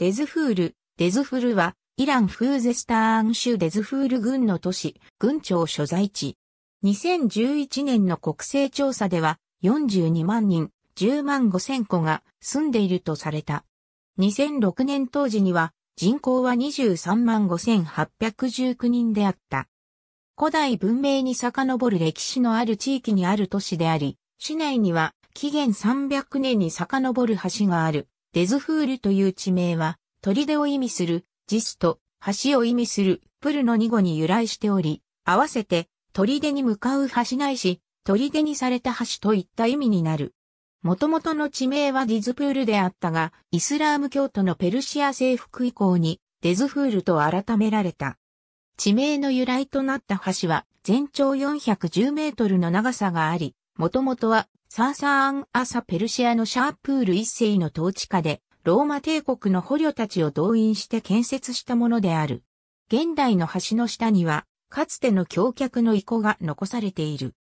デズフール、デズフルは、イランフーゼスターン州デズフール郡の都市、郡庁所在地。2011年の国勢調査では、42万人、10万5千個が住んでいるとされた。2006年当時には、人口は23万5819人であった。古代文明に遡る歴史のある地域にある都市であり、市内には紀元300年に遡る橋がある。デズフールという地名は、砦を意味する、ジスと、橋を意味する、プルの二語に由来しており、合わせて、砦に向かう橋ないし、砦にされた橋といった意味になる。元々の地名はディズプールであったが、イスラーム教徒のペルシア征服以降にデズフールと改められた。地名の由来となった橋は全長410メートルの長さがあり、元々はサーサーン・アサ・ペルシアのシャープール一世の統治下で、ローマ帝国の捕虜たちを動員して建設したものである。現代の橋の下には、かつての橋脚の遺構が残されている。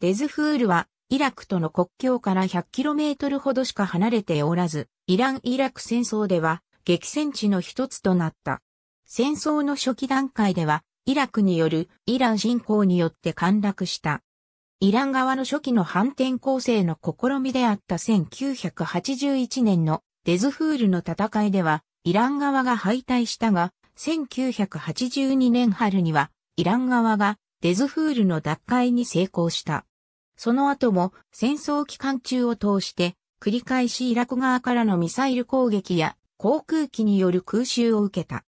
デズフールは、イラクとの国境から 100km ほどしか離れておらず、イラン・イラク戦争では、激戦地の一つとなった。戦争の初期段階では、イラクによるイラン侵攻によって陥落したイラン側の初期の反転攻勢の試みであった1981年のデズフールの戦いでは、イラン側が敗退したが、1982年春には、イラン側がデズフールの奪回に成功した。その後も戦争期間中を通して繰り返しイラク側からのミサイル攻撃や航空機による空襲を受けた。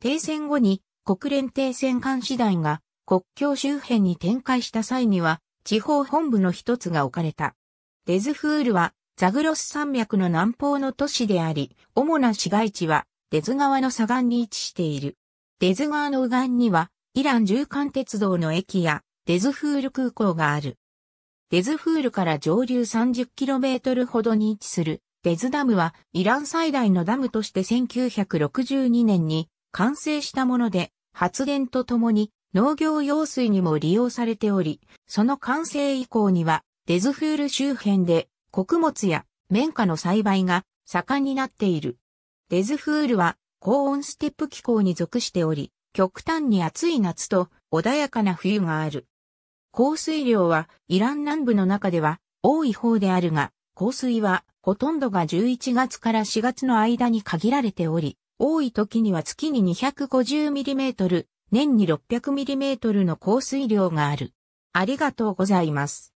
停戦後に国連停戦監視団が国境周辺に展開した際には地方本部の一つが置かれた。デズフールはザグロス山脈の南方の都市であり、主な市街地はデズ川の左岸に位置している。デズ川の右岸にはイラン縦貫鉄道の駅やデズフール空港がある。デズフールから上流 30km ほどに位置するデズダムはイラン最大のダムとして1962年に完成したもので発電とともに農業用水にも利用されており、その完成以降には、デズフール周辺で穀物や綿花の栽培が盛んになっている。デズフールは高温ステップ気候に属しており、極端に暑い夏と穏やかな冬がある。降水量はイラン南部の中では多い方であるが、降水はほとんどが11月から4月の間に限られており、多い時には月に 250mm 年に 600mm の降水量がある。ありがとうございます。